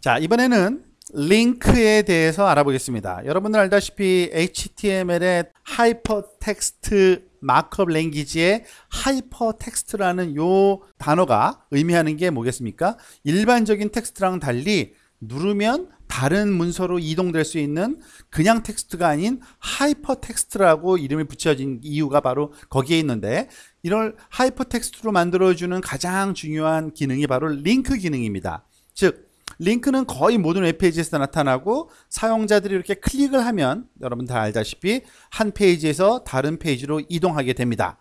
자 이번에는 링크에 대해서 알아보겠습니다 여러분들 알다시피 HTML의 하이퍼텍스트 마크업 랭귀지의 하이퍼텍스트라는 요 단어가 의미하는 게 뭐겠습니까 일반적인 텍스트랑 달리 누르면 다른 문서로 이동될 수 있는 그냥 텍스트가 아닌 하이퍼텍스트라고 이름이 붙여진 이유가 바로 거기에 있는데 이걸 하이퍼텍스트로 만들어주는 가장 중요한 기능이 바로 링크 기능입니다 즉 링크는 거의 모든 웹페이지에서 나타나고 사용자들이 이렇게 클릭을 하면 여러분 다 알다시피 한 페이지에서 다른 페이지로 이동하게 됩니다.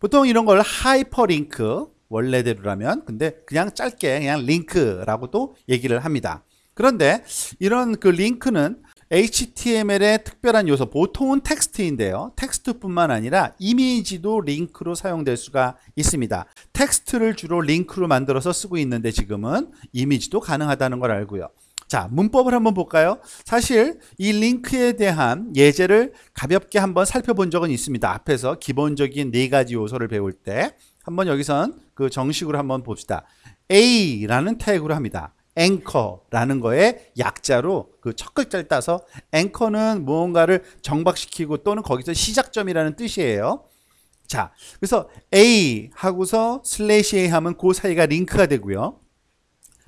보통 이런 걸 하이퍼링크 원래대로라면 근데 그냥 짧게 그냥 링크라고도 얘기를 합니다. 그런데 이런 그 링크는 HTML의 특별한 요소, 보통은 텍스트인데요. 텍스트뿐만 아니라 이미지도 링크로 사용될 수가 있습니다. 텍스트를 주로 링크로 만들어서 쓰고 있는데 지금은 이미지도 가능하다는 걸 알고요. 자, 문법을 한번 볼까요? 사실 이 링크에 대한 예제를 가볍게 한번 살펴본 적은 있습니다. 앞에서 기본적인 네 가지 요소를 배울 때 한번 여기선 그 정식으로 한번 봅시다. A라는 태그로 합니다. 앵커라는 거에 약자로 그 첫 글자를 따서 앵커는 무언가를 정박시키고 또는 거기서 시작점이라는 뜻이에요. 자, 그래서 A 하고서 슬래시 A 하면 그 사이가 링크가 되고요.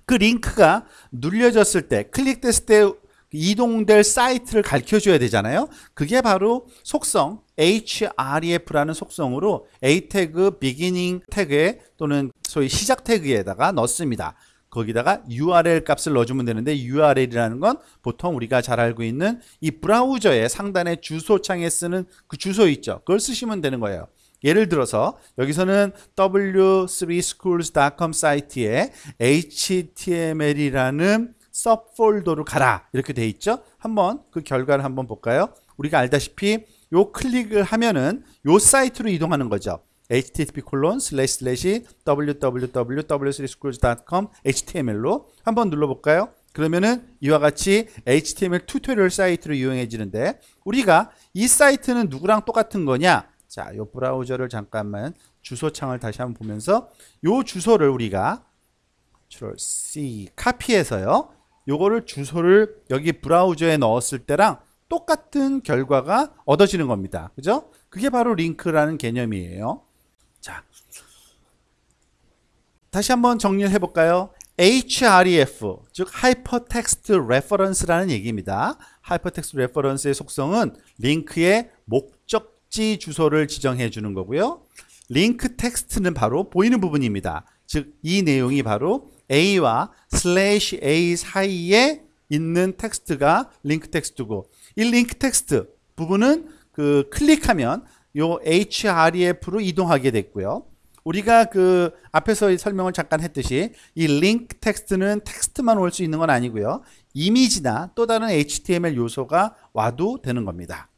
그 링크가 눌려졌을 때, 클릭됐을 때 이동될 사이트를 가르쳐줘야 되잖아요. 그게 바로 속성 href라는 속성으로 a 태그, beginning 태그에 또는 소위 시작 태그에다가 넣습니다. 거기다가 URL 값을 넣어주면 되는데 URL이라는 건 보통 우리가 잘 알고 있는 이 브라우저의 상단에 주소창에 쓰는 그 주소 있죠. 그걸 쓰시면 되는 거예요. 예를 들어서 여기서는 w3schools.com 사이트에 html이라는 서폴더로 가라 이렇게 돼 있죠. 한번 그 결과를 한번 볼까요? 우리가 알다시피 요 클릭을 하면은 요 사이트로 이동하는 거죠. http 콜론 슬래시 슬래시 www.w3schools.com html로 한번 눌러볼까요? 그러면은 이와 같이 html 튜토리얼 사이트로 이용해지는데 우리가 이 사이트는 누구랑 똑같은 거냐? 자, 요 브라우저를 잠깐만 주소창을 다시 한번 보면서 요 주소를 우리가 컨트롤 C 카피해서요. 요거를 주소를 여기 브라우저에 넣었을 때랑 똑같은 결과가 얻어지는 겁니다. 그죠? 그게 바로 링크라는 개념이에요. 다시 한번 정리를 해볼까요? HREF, 즉 Hypertext r e f e r e n c e 라는 얘기입니다. Hypertext r e f e r e n c e 의 속성은 링크의 목적지 주소를 지정해 주는 거고요. 링크 텍스트는 바로 보이는 부분입니다. 즉 이 내용이 바로 A와 slash A 사이에 있는 텍스트가 링크 텍스트고 이 링크 텍스트 부분은 그 클릭하면 요 HREF로 이동하게 됐고요. 우리가 그 앞에서 설명을 잠깐 했듯이 이 링크 텍스트는 텍스트만 올 수 있는 건 아니고요. 이미지나 또 다른 HTML 요소가 와도 되는 겁니다.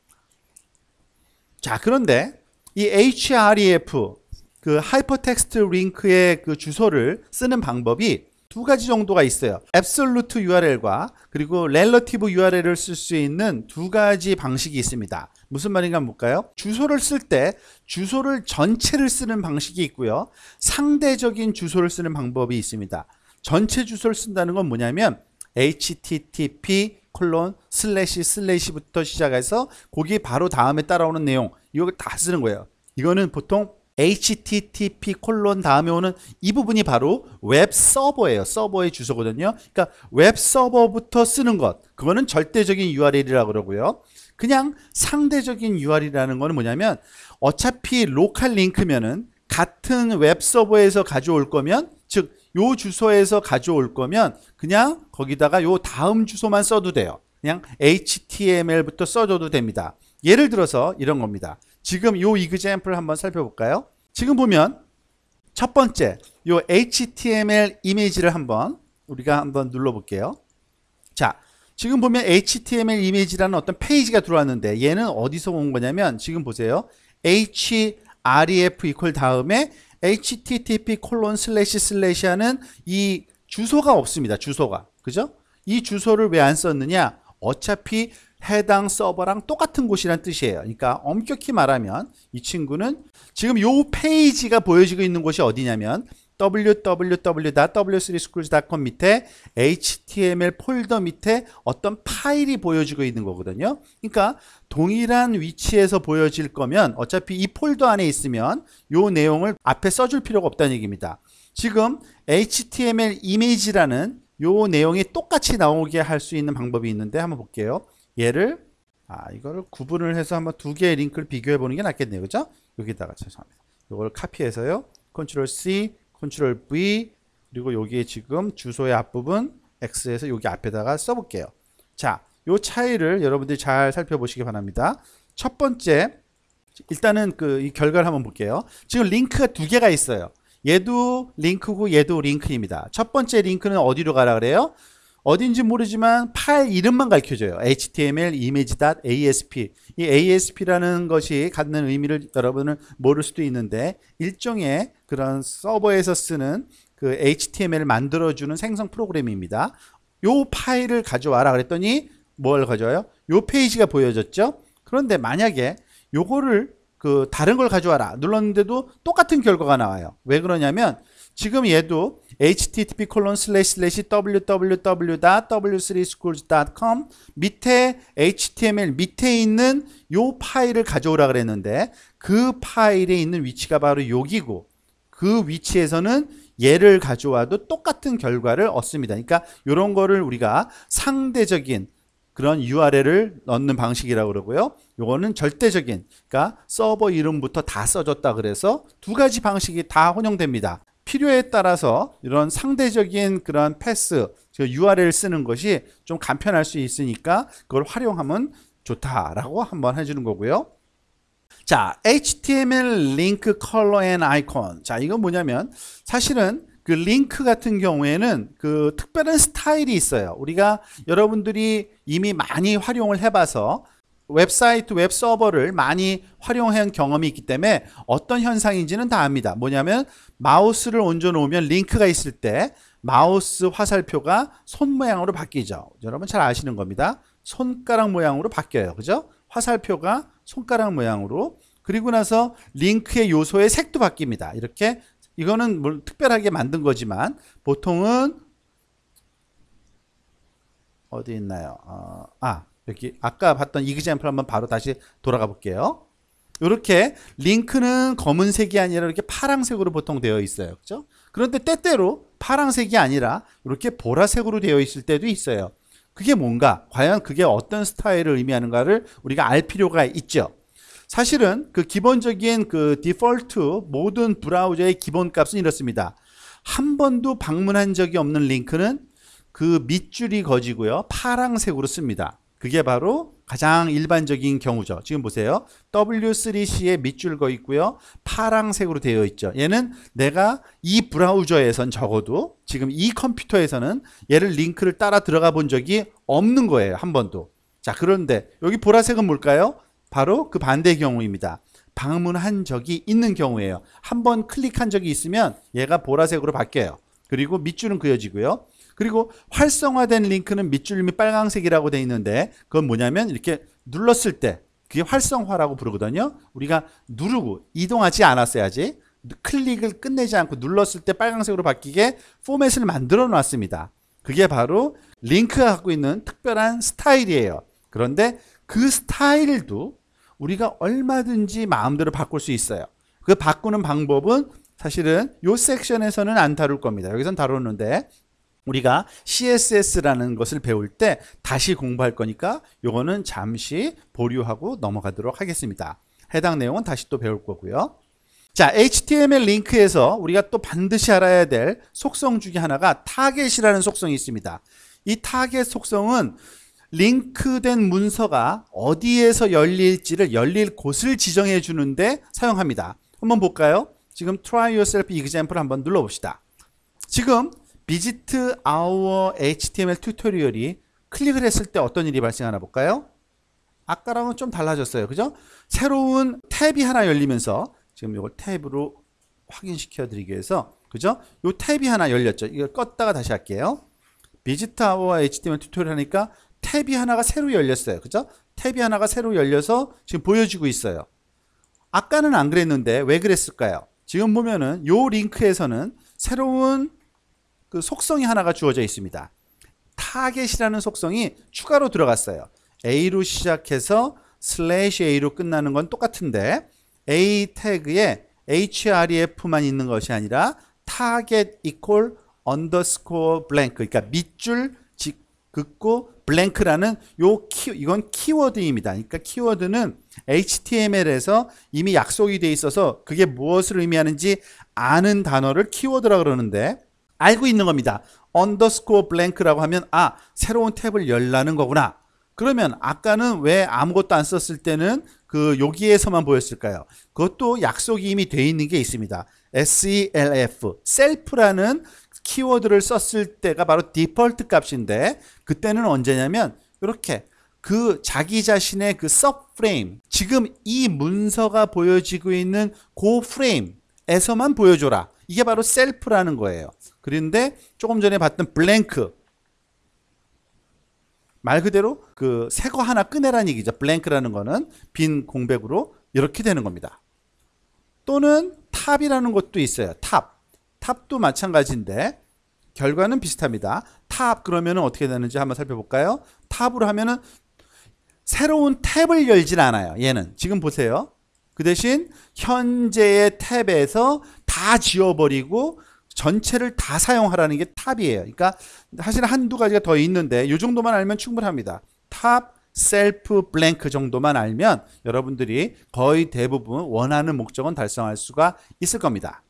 자, 그런데 이 href 그 하이퍼텍스트 링크의 그 주소를 쓰는 방법이 두 가지 정도가 있어요. absolute URL과 그리고 relative URL을 쓸 수 있는 두 가지 방식이 있습니다. 무슨 말인가 한 볼까요? 주소를 쓸 때 주소를 전체를 쓰는 방식이 있고요. 상대적인 주소를 쓰는 방법이 있습니다. 전체 주소를 쓴다는 건 뭐냐면 http 콜론 슬래시 슬래시부터 시작해서 거기 바로 다음에 따라오는 내용 이거다 쓰는 거예요. 이거는 보통 http 콜론 다음에 오는 이 부분이 바로 웹 서버예요. 서버의 주소거든요. 그러니까 웹 서버부터 쓰는 것. 그거는 절대적인 URL이라고 그러고요. 그냥 상대적인 URL이라는 거는 뭐냐면 어차피 로컬 링크면은 같은 웹 서버에서 가져올 거면 즉 요 주소에서 가져올 거면 그냥 거기다가 요 다음 주소만 써도 돼요. 그냥 html부터 써줘도 됩니다. 예를 들어서 이런 겁니다. 지금 요 e x a m 한번 살펴볼까요? 지금 보면 첫 번째 요 HTML 이미지를 한번 우리가 한번 눌러볼게요. 자, 지금 보면 HTML 이미지라는 어떤 페이지가 들어왔는데 얘는 어디서 온 거냐면 지금 보세요. href 이퀄 다음에 http 콜론 슬래시 슬래시 하는 이 주소가 없습니다. 주소가. 그죠? 이 주소를 왜 안 썼느냐? 어차피 해당 서버랑 똑같은 곳이란 뜻이에요. 그러니까 엄격히 말하면 이 친구는 지금 요 페이지가 보여지고 있는 곳이 어디냐면 www.w3schools.com 밑에 html 폴더 밑에 어떤 파일이 보여지고 있는 거거든요. 그러니까 동일한 위치에서 보여질 거면 어차피 이 폴더 안에 있으면 요 내용을 앞에 써줄 필요가 없다는 얘기입니다. 지금 html 이미지라는 요 내용이 똑같이 나오게 할 수 있는 방법이 있는데 한번 볼게요. 얘를 아 이거를 구분을 해서 한번 두 개의 링크를 비교해 보는 게 낫겠네요 그죠 여기다가 죄송합니다 이걸 카피해서요 컨트롤 C 컨트롤 V 그리고 여기에 지금 주소의 앞부분 X에서 여기 앞에다가 써볼게요 자요 차이를 여러분들이 잘 살펴보시기 바랍니다 첫 번째 일단은 그 이 결과를 한번 볼게요 지금 링크가 두 개가 있어요 얘도 링크고 얘도 링크입니다 첫 번째 링크는 어디로 가라 그래요 어딘지 모르지만 파일 이름만 가르쳐줘요. html image.asp 이 asp라는 것이 갖는 의미를 여러분은 모를 수도 있는데 일종의 그런 서버에서 쓰는 그 html을 만들어주는 생성 프로그램입니다. 요 파일을 가져와라 그랬더니 뭘 가져와요? 요 페이지가 보여졌죠? 그런데 만약에 요거를 그 다른 걸 가져와라 눌렀는데도 똑같은 결과가 나와요. 왜 그러냐면 지금 얘도 http 콜론 슬래시 슬래시 www.w3schools.com 밑에 html 밑에 있는 요 파일을 가져오라 그랬는데 그 파일에 있는 위치가 바로 여기고 그 위치에서는 얘를 가져와도 똑같은 결과를 얻습니다. 그러니까 이런 거를 우리가 상대적인 그런 URL을 넣는 방식이라고 그러고요. 요거는 절대적인 그러니까 서버 이름부터 다 써줬다 그래서 두 가지 방식이 다 혼용됩니다. 필요에 따라서 이런 상대적인 그런 패스, URL 쓰는 것이 좀 간편할 수 있으니까 그걸 활용하면 좋다라고 한번 해주는 거고요. 자, HTML 링크 컬러 앤 아이콘. 자, 이건 뭐냐면 사실은 그 링크 같은 경우에는 그 특별한 스타일이 있어요. 우리가 여러분들이 이미 많이 활용을 해봐서 웹사이트 웹 서버를 많이 활용한 경험이 있기 때문에 어떤 현상인지는 다 압니다. 뭐냐면 마우스를 얹어 놓으면 링크가 있을 때 마우스 화살표가 손 모양으로 바뀌죠. 여러분 잘 아시는 겁니다. 손가락 모양으로 바뀌어요. 그죠? 화살표가 손가락 모양으로 그리고 나서 링크의 요소의 색도 바뀝니다. 이렇게 이거는 뭐 특별하게 만든 거지만 보통은 어디 있나요? 어, 아 여기 아까 봤던 이그젠플 한번 바로 다시 돌아가 볼게요. 이렇게 링크는 검은색이 아니라 이렇게 파랑색으로 보통 되어 있어요. 그죠? 그런데 때때로 파랑색이 아니라 이렇게 보라색으로 되어 있을 때도 있어요. 그게 뭔가, 과연 그게 어떤 스타일을 의미하는가를 우리가 알 필요가 있죠. 사실은 그 기본적인 그 디폴트 모든 브라우저의 기본값은 이렇습니다. 한 번도 방문한 적이 없는 링크는 그 밑줄이 거지고요. 파랑색으로 씁니다. 그게 바로 가장 일반적인 경우죠. 지금 보세요. W3C에 밑줄 거 있고요. 파랑색으로 되어 있죠. 얘는 내가 이 브라우저에선 적어도 지금 이 컴퓨터에서는 얘를 링크를 따라 들어가 본 적이 없는 거예요. 한 번도. 자, 그런데 여기 보라색은 뭘까요? 바로 그 반대 경우입니다. 방문한 적이 있는 경우예요. 한 번 클릭한 적이 있으면 얘가 보라색으로 바뀌어요. 그리고 밑줄은 그려지고요. 그리고 활성화된 링크는 밑줄임이 빨강색이라고 돼 있는데 그건 뭐냐면 이렇게 눌렀을 때 그게 활성화라고 부르거든요. 우리가 누르고 이동하지 않았어야지 클릭을 끝내지 않고 눌렀을 때 빨강색으로 바뀌게 포맷을 만들어 놨습니다. 그게 바로 링크가 갖고 있는 특별한 스타일이에요. 그런데 그 스타일도 우리가 얼마든지 마음대로 바꿀 수 있어요. 그 바꾸는 방법은 사실은 이 섹션에서는 안 다룰 겁니다. 여기선 다루는데 우리가 CSS라는 것을 배울 때 다시 공부할 거니까 요거는 잠시 보류하고 넘어가도록 하겠습니다. 해당 내용은 다시 또 배울 거고요. 자, HTML 링크에서 우리가 또 반드시 알아야 될 속성 중에 하나가 타겟이라는 속성이 있습니다. 이 타겟 속성은 링크된 문서가 어디에서 열릴지를 열릴 곳을 지정해 주는데 사용합니다. 한번 볼까요? 지금 try yourself example 한번 눌러봅시다. 지금 비지트 아워 HTML 튜토리얼이 클릭을 했을 때 어떤 일이 발생하나 볼까요? 아까랑은 좀 달라졌어요. 그죠? 새로운 탭이 하나 열리면서 지금 이걸 탭으로 확인시켜 드리기 위해서 그죠? 이 탭이 하나 열렸죠. 이걸 껐다가 다시 할게요. 비지트 아워 HTML 튜토리얼 하니까 탭이 하나가 새로 열렸어요. 그죠? 탭이 하나가 새로 열려서 지금 보여지고 있어요. 아까는 안 그랬는데 왜 그랬을까요? 지금 보면은 요 링크에서는 새로운 그 속성이 하나가 주어져 있습니다. 타겟이라는 속성이 추가로 들어갔어요. A로 시작해서 슬래시 A로 끝나는 건 똑같은데 A 태그에 href만 있는 것이 아니라 target equal underscore blank 그러니까 밑줄 직 긋고 블랭크라는요 키, 이건 키워드입니다. 그러니까 키워드는 HTML에서 이미 약속이 돼 있어서 그게 무엇을 의미하는지 아는 단어를 키워드라 그러는데 알고 있는 겁니다. 언더스코어 블랭크라고 하면 아 새로운 탭을 열라는 거구나. 그러면 아까는 왜 아무것도 안 썼을 때는 그 여기에서만 보였을까요? 그것도 약속이 이미 돼 있는 게 있습니다. SELF, self라는 키워드를 썼을 때가 바로 디폴트 값인데 그때는 언제냐면 이렇게 그 자기 자신의 그섭 프레임 지금 이 문서가 보여지고 있는 그 프레임에서만 보여줘라 이게 바로 셀프라는 거예요 그런데 조금 전에 봤던 블랭크 말 그대로 그 새 거 하나 끄내라는 얘기죠. 블랭크라는 거는 빈 공백으로 이렇게 되는 겁니다. 또는 탑이라는 것도 있어요. 탑. 탑도 마찬가지인데 결과는 비슷합니다. 탑 그러면 어떻게 되는지 한번 살펴볼까요? 탑으로 하면은 새로운 탭을 열진 않아요. 얘는 지금 보세요. 그 대신 현재의 탭에서 다 지워버리고 전체를 다 사용하라는 게 탑이에요. 그러니까 사실 한 두 가지가 더 있는데 이 정도만 알면 충분합니다. 탑, 셀프, 블랭크 정도만 알면 여러분들이 거의 대부분 원하는 목적은 달성할 수가 있을 겁니다.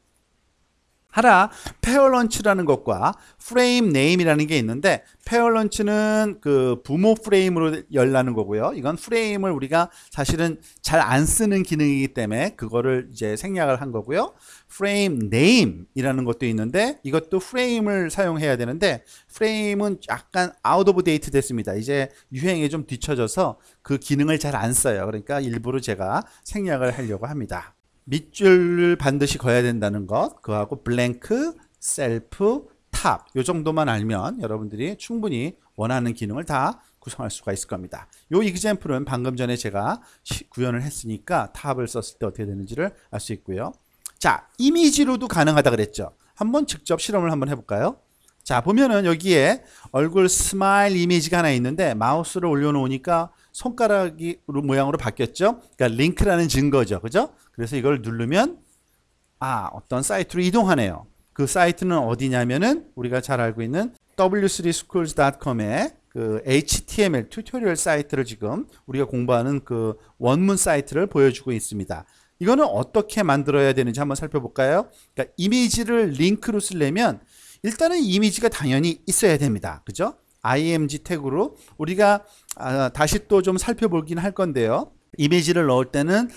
하나 페어런치라는 것과 프레임 네임이라는 게 있는데 페어런치는 그 부모 프레임으로 열라는 거고요. 이건 프레임을 우리가 사실은 잘 안 쓰는 기능이기 때문에 그거를 이제 생략을 한 거고요. 프레임 네임이라는 것도 있는데 이것도 프레임을 사용해야 되는데 프레임은 약간 아웃 오브 데이트 됐습니다. 이제 유행에 좀뒤쳐져서그 기능을 잘 안 써요. 그러니까 일부러 제가 생략을 하려고 합니다. 밑줄을 반드시 그어야 된다는 것 그하고 거 블랭크, 셀프, 탑요 정도만 알면 여러분들이 충분히 원하는 기능을 다 구성할 수가 있을 겁니다. 요 이그젠플은 방금 전에 제가 구현을 했으니까 탑을 썼을 때 어떻게 되는지를 알 수 있고요. 자 이미지로도 가능하다 그랬죠. 한번 직접 실험을 한번 해볼까요? 자 보면은 여기에 얼굴 스마일 이미지가 하나 있는데 마우스를 올려놓으니까 손가락이 모양으로 바뀌었죠. 그러니까 링크라는 증거죠. 그죠? 그래서 이걸 누르면 아 어떤 사이트로 이동하네요. 그 사이트는 어디냐면은 우리가 잘 알고 있는 w3schools.com의 그 HTML 튜토리얼 사이트를 지금 우리가 공부하는 그 원문 사이트를 보여주고 있습니다. 이거는 어떻게 만들어야 되는지 한번 살펴볼까요? 그러니까 이미지를 링크로 쓰려면 일단은 이미지가 당연히 있어야 됩니다. 그죠? img 태그로 우리가 아, 다시 또 좀 살펴보긴 할 건데요. 이미지를 넣을 때는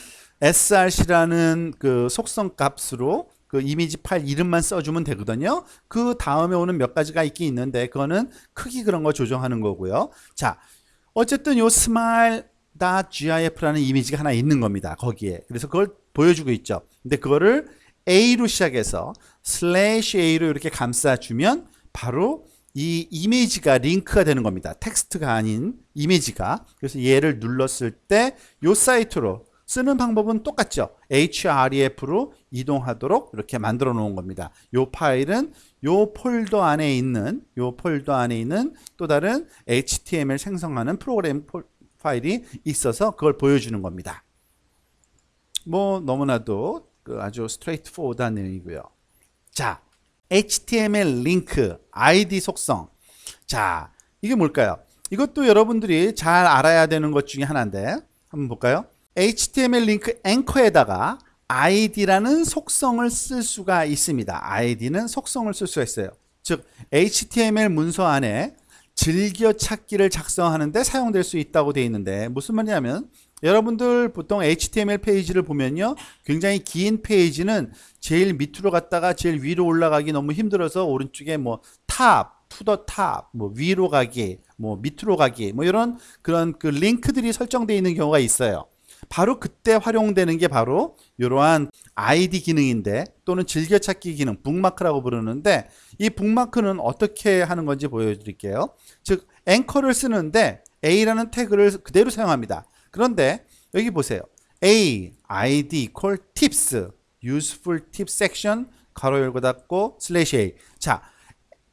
src라는 그 속성 값으로 그 이미지 파일 이름만 써주면 되거든요. 그 다음에 오는 몇 가지가 있긴 있는데 그거는 크기 그런 거 조정하는 거고요. 자, 어쨌든 요 smile.gif라는 이미지가 하나 있는 겁니다. 거기에. 그래서 그걸 보여주고 있죠. 근데 그거를 A로 시작해서 slash A로 이렇게 감싸주면 바로 이 이미지가 링크가 되는 겁니다. 텍스트가 아닌 이미지가. 그래서 얘를 눌렀을 때 요 사이트로 쓰는 방법은 똑같죠. href로 이동하도록 이렇게 만들어 놓은 겁니다. 요 파일은 요 폴더 안에 있는 요 폴더 안에 있는 또 다른 html 생성하는 프로그램 파일이 있어서 그걸 보여주는 겁니다. 뭐 너무나도 그 아주 스트레이트 포워드한 내용이고요. 자, html 링크 id 속성. 자, 이게 뭘까요? 이것도 여러분들이 잘 알아야 되는 것 중에 하나인데 한번 볼까요? HTML 링크 앵커에다가 id라는 속성을 쓸 수가 있습니다. id는 속성을 쓸 수가 있어요. 즉 HTML 문서 안에 즐겨찾기를 작성하는데 사용될 수 있다고 되어 있는데 무슨 말이냐면 여러분들 보통 HTML 페이지를 보면요 굉장히 긴 페이지는 제일 밑으로 갔다가 제일 위로 올라가기 너무 힘들어서 오른쪽에 뭐 탑, 푸더 탑, 뭐 위로 가기, 뭐 밑으로 가기 뭐 이런 그런 그 링크들이 설정되어 있는 경우가 있어요 바로 그때 활용되는 게 바로 이러한 아이디 기능인데 또는 즐겨찾기 기능 북마크라고 부르는데 이 북마크는 어떻게 하는 건지 보여드릴게요. 즉 앵커를 쓰는데 A라는 태그를 그대로 사용합니다. 그런데 여기 보세요. A ID call tips useful tip section 가로 열고 닫고 슬래시 A 자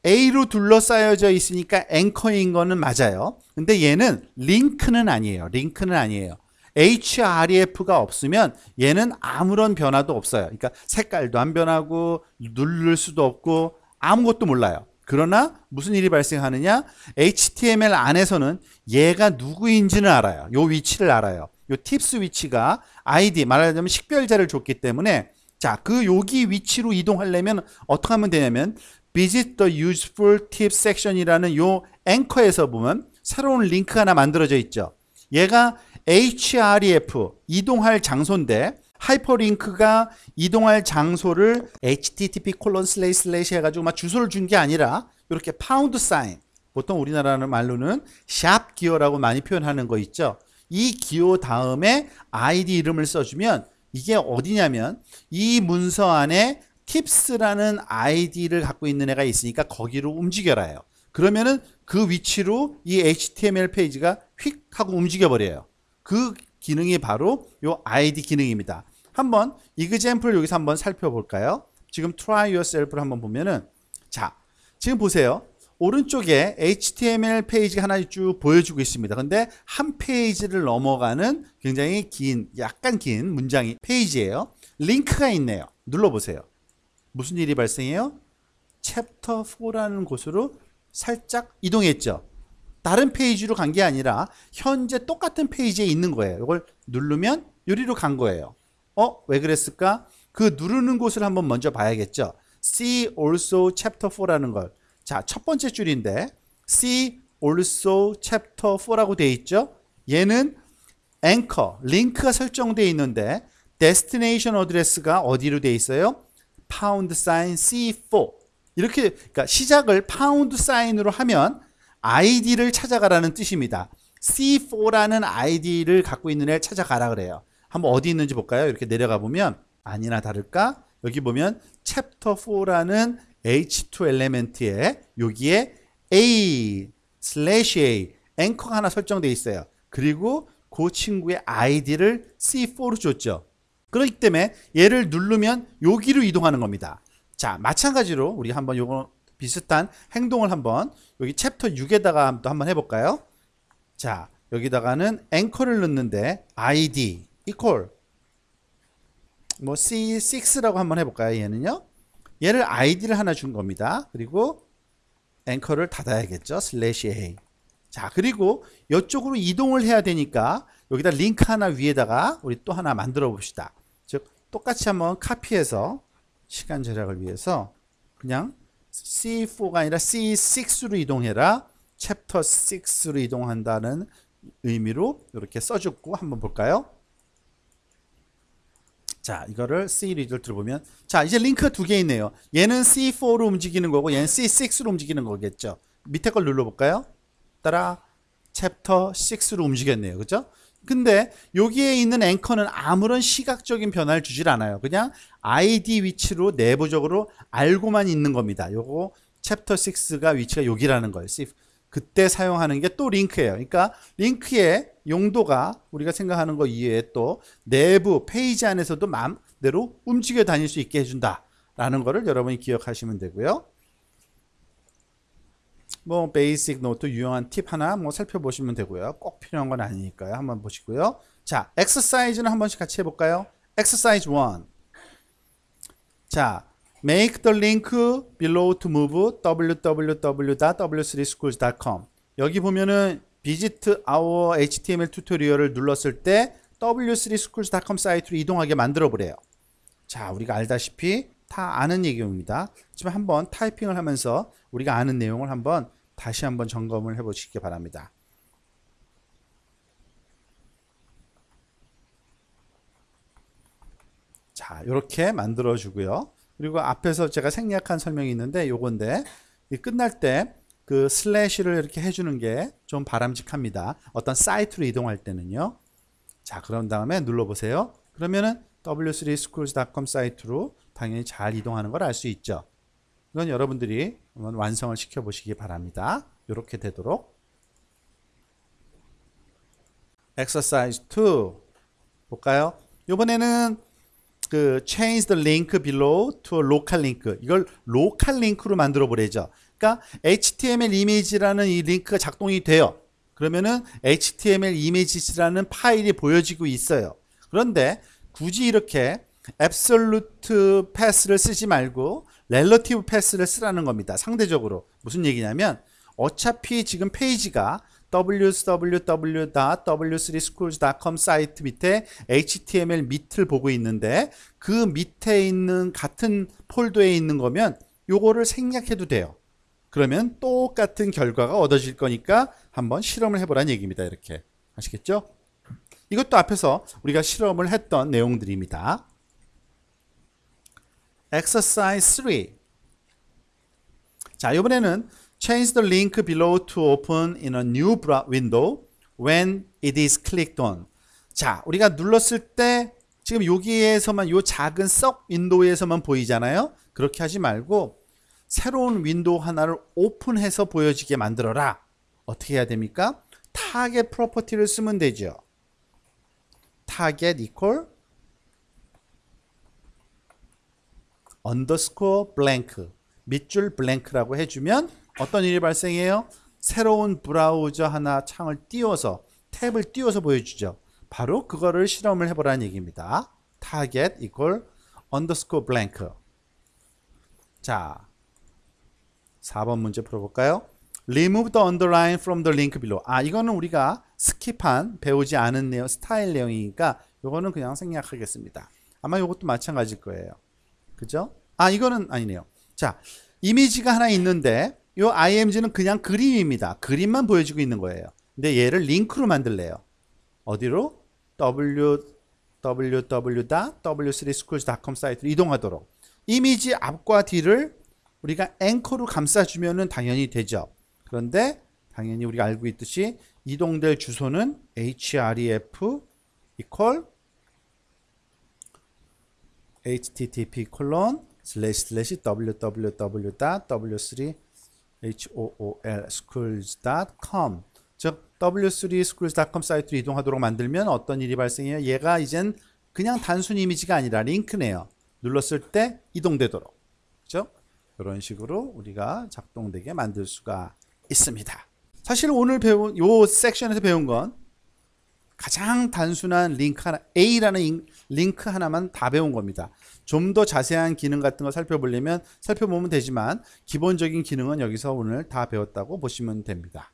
A로 둘러싸여져 있으니까 앵커인 거는 맞아요. 근데 얘는 링크는 아니에요. 링크는 아니에요. HREF가 없으면 얘는 아무런 변화도 없어요. 그러니까 색깔도 안 변하고 누를 수도 없고 아무것도 몰라요. 그러나 무슨 일이 발생하느냐? HTML 안에서는 얘가 누구인지는 알아요. 요 위치를 알아요. 요 팁스 위치가 ID 말하자면 식별자를 줬기 때문에 자, 그 여기 위치로 이동하려면 어떻게 하면 되냐면 visit the useful tips section이라는 요 앵커에서 보면 새로운 링크 하나 만들어져 있죠. 얘가 href 이동할 장소인데 하이퍼링크가 이동할 장소를 http 콜론 슬레이 슬레이시 해가지고 막 주소를 준 게 아니라 이렇게 파운드 사인 보통 우리나라는 말로는 샵 기호라고 많이 표현하는 거 있죠. 이 기호 다음에 아이디 이름을 써주면 이게 어디냐면 이 문서 안에 팁스라는 아이디를 갖고 있는 애가 있으니까 거기로 움직여라요. 그러면은 그 위치로 이 HTML 페이지가 휙 하고 움직여버려요. 그 기능이 바로 요 id 기능입니다. 한번 example 여기서 한번 살펴볼까요? 지금 try yourself를 한번 보면은 자, 지금 보세요. 오른쪽에 HTML 페이지 가 하나 쭉 보여주고 있습니다. 근데 한 페이지를 넘어가는 굉장히 긴, 약간 긴 문장이 페이지예요. 링크가 있네요. 눌러보세요. 무슨 일이 발생해요? 챕터 4라는 곳으로 살짝 이동했죠. 다른 페이지로 간 게 아니라 현재 똑같은 페이지에 있는 거예요. 이걸 누르면 요리로 간 거예요. 어? 왜 그랬을까? 그 누르는 곳을 한번 먼저 봐야겠죠. See also chapter 4라는 걸. 자, 첫 번째 줄인데 See also chapter 4라고 돼 있죠. 얘는 앵커, 링크가 설정돼 있는데 destination a d d r e s s 가 어디로 돼 있어요? 파운드 사인 C4. 이렇게 그러니까 시작을 파운드 사인으로 하면 아이디를 찾아가라는 뜻입니다. C4라는 아이디를 갖고 있는 애를 찾아가라 그래요. 한번 어디 있는지 볼까요? 이렇게 내려가 보면 아니나 다를까? 여기 보면 챕터 4라는 H2 엘레멘트에 여기에 A slash A 앵커가 하나 설정돼 있어요. 그리고 그 친구의 아이디를 C4로 줬죠. 그렇기 때문에 얘를 누르면 여기로 이동하는 겁니다. 자, 마찬가지로 우리 한번 요거 비슷한 행동을 한번 여기 챕터 6에다가 또 한번 해볼까요? 자, 여기다가는 앵커를 넣는데 id equal 뭐 c6라고 한번 해볼까요? 얘는요. 얘를 id를 하나 준 겁니다. 그리고 앵커를 닫아야겠죠. 슬래시 a 자 그리고 이쪽으로 이동을 해야 되니까 여기다 링크 하나 위에다가 우리 또 하나 만들어 봅시다 즉 똑같이 한번 카피해서 시간 절약을 위해서 그냥 C4가 아니라 C6로 이동해라. 챕터 6로 이동한다는 의미로 이렇게 써줬고 한번 볼까요? 자 이거를 C 리드를 들어보면 자 이제 링크가 두 개 있네요. 얘는 C4로 움직이는 거고 얘는 C6로 움직이는 거겠죠. 밑에 걸 눌러볼까요? 따라 챕터 6로 움직였네요. 그죠? 렇 근데 여기에 있는 앵커는 아무런 시각적인 변화를 주질 않아요. 그냥 id 위치로 내부적으로 알고만 있는 겁니다. 요거 챕터 6가 위치가 여기라는 거예요. 그때 사용하는 게 또 링크예요. 그러니까 링크의 용도가 우리가 생각하는 거 이외에 또 내부 페이지 안에서도 마음대로 움직여 다닐 수 있게 해준다라는 거를 여러분이 기억하시면 되고요. 뭐 베이직 노트 유용한 팁 하나 뭐 살펴보시면 되고요. 꼭 필요한 건 아니니까요. 한번 보시고요. 자, 엑서사이즈는 한 번씩 같이 해볼까요? 엑서사이즈 1. 자, make the link below to move www.w3schools.com 여기 보면은 visit our html 튜토리얼을 눌렀을 때 w3schools.com 사이트로 이동하게 만들어 보래요. 자, 우리가 알다시피 다 아는 얘기입니다. 지금 한번 타이핑을 하면서 우리가 아는 내용을 한번 다시 한번 점검을 해 보시기 바랍니다. 자, 이렇게 만들어 주고요. 그리고 앞에서 제가 생략한 설명이 있는데 요건데 이 끝날 때 그 슬래시를 이렇게 해주는 게 좀 바람직합니다. 어떤 사이트로 이동할 때는요. 자, 그런 다음에 눌러보세요. 그러면은 w3schools.com 사이트로 당연히 잘 이동하는 걸 알 수 있죠. 이건 여러분들이 완성을 시켜보시기 바랍니다. 이렇게 되도록 exercise 2 볼까요? 요번에는 그 change the link below to local link 이걸 로컬 링크로 만들어 버리죠. 그러니까 HTML 이미지라는 이 링크가 작동이 돼요. 그러면은 HTML 이미지라는 파일이 보여지고 있어요. 그런데 굳이 이렇게 absolute pass를 쓰지 말고 relative pass를 쓰라는 겁니다. 상대적으로 무슨 얘기냐면 어차피 지금 페이지가 www.w3schools.com 사이트 밑에 HTML 밑을 보고 있는데 그 밑에 있는 같은 폴더에 있는 거면 요거를 생략해도 돼요. 그러면 똑같은 결과가 얻어질 거니까 한번 실험을 해보란 얘기입니다. 이렇게 아시겠죠? 이것도 앞에서 우리가 실험을 했던 내용들입니다. Exercise 3 자, 이번에는 Change the link below to open in a new window when it is clicked on. 자, 우리가 눌렀을 때 지금 여기에서만 요 작은 썩 윈도우에서만 보이잖아요. 그렇게 하지 말고 새로운 윈도우 하나를 오픈해서 보여지게 만들어라. 어떻게 해야 됩니까? 타겟 프로퍼티를 쓰면 되죠. 타겟 이퀄 언더스코어 블랭크 밑줄 블랭크라고 해주면 어떤 일이 발생해요? 새로운 브라우저 하나 창을 띄워서 탭을 띄워서 보여주죠. 바로 그거를 실험을 해보라는 얘기입니다. target equal underscore blank 자 4번 문제 풀어볼까요? remove the underline from the link below 아 이거는 우리가 스킵한 배우지 않은 내용 스타일 내용이니까 이거는 그냥 생략하겠습니다. 아마 이것도 마찬가지일 거예요. 그죠? 아 이거는 아니네요. 자 이미지가 하나 있는데 이 img는 그냥 그림입니다. 그림만 보여주고 있는 거예요. 근데 얘를 링크로 만들래요. 어디로? w www.w3schools.com 사이트로 이동하도록 이미지 앞과 뒤를 우리가 앵커로 감싸주면은 당연히 되죠. 그런데 당연히 우리가 알고 있듯이 이동될 주소는 href equal http 콜론 슬래시 슬래시 www.w3 h o o l s c h o o l s c o m 즉 w3schools.com 사이트로 이동하도록 만들면 어떤 일이 발생해요? 얘가 이젠 그냥 단순 이미지가 아니라 링크네요. 눌렀을 때 이동되도록. 그렇죠? 이런 식으로 우리가 작동되게 만들 수가 있습니다. 사실 오늘 배운 요 섹션에서 배운 건 가장 단순한 링크 하나 A라는 링크 하나만 다 배운 겁니다. 좀더 자세한 기능 같은 걸 살펴보려면 살펴보면 되지만 기본적인 기능은 여기서 오늘 다 배웠다고 보시면 됩니다.